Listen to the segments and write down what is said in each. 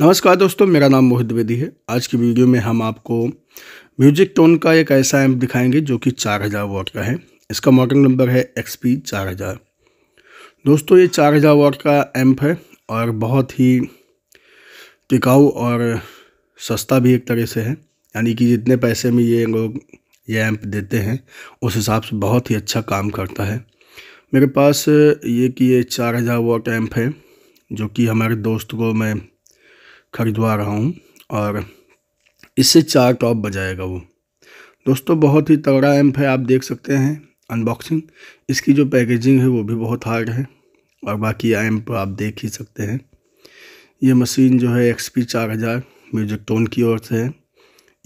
नमस्कार दोस्तों मेरा नाम मोहित द्विवेदी है आज की वीडियो में हम आपको म्यूजिक टोन का एक ऐसा एम्प दिखाएंगे जो कि 4000 हज़ार वॉट का है इसका मॉडल नंबर है एक्स पी चार हज़ार दोस्तों ये 4000 हज़ार वॉट का एम्प है और बहुत ही टिकाऊ और सस्ता भी एक तरह से है यानी कि जितने पैसे में ये लोग ये एम्प देते हैं उस हिसाब से बहुत ही अच्छा काम करता है मेरे पास ये कि ये चार हज़ार वॉट एम्प है जो कि हमारे दोस्त को मैं खरीदवा रहा हूँ और इससे चार टॉप बजाएगा वो दोस्तों बहुत ही तगड़ा एम्प है आप देख सकते हैं अनबॉक्सिंग इसकी जो पैकेजिंग है वो भी बहुत हार्ड है और बाकी एम्प आप देख ही सकते हैं ये मशीन जो है एक्स पी चार हज़ार म्यूजिक टोन की ओर से है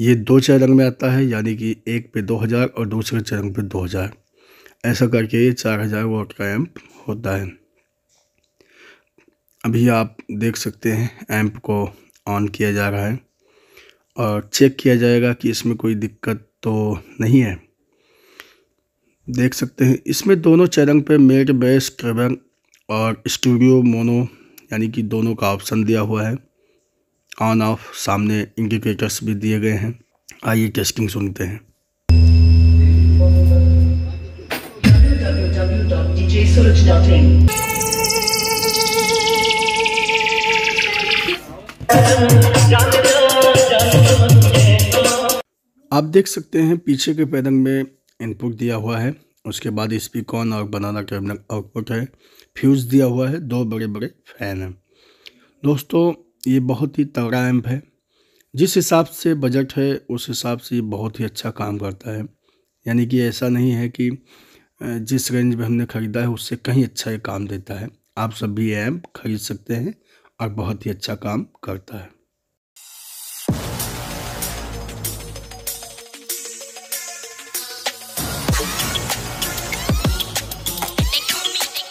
ये दो चरण में आता है यानी कि एक पे दो हज़ार और दूसरे चरण पे दो हज़ार ऐसा करके ये चार हज़ार वोट का एम्प होता है अभी आप देख सकते हैं एम्प को ऑन किया जा रहा है और चेक किया जाएगा कि इसमें कोई दिक्कत तो नहीं है देख सकते हैं इसमें दोनों चैनल पे मेट बेस क्रबर और स्टूडियो मोनो यानी कि दोनों का ऑप्शन दिया हुआ है ऑन ऑफ सामने इंडिकेटर्स भी दिए गए हैं आइए टेस्टिंग सुनते हैं आप देख सकते हैं पीछे के पैदंग में इनपुट दिया हुआ है उसके बाद स्पीकॉन और बनाना कैबिनेट आउटपुट है फ्यूज़ दिया हुआ है दो बड़े बड़े फ़ैन हैं दोस्तों ये बहुत ही तगड़ा एम्प है जिस हिसाब से बजट है उस हिसाब से ये बहुत ही अच्छा काम करता है यानी कि ऐसा नहीं है कि जिस रेंज में हमने ख़रीदा है उससे कहीं अच्छा ये काम देता है आप सब भी ये खरीद सकते हैं और बहुत ही अच्छा काम करता है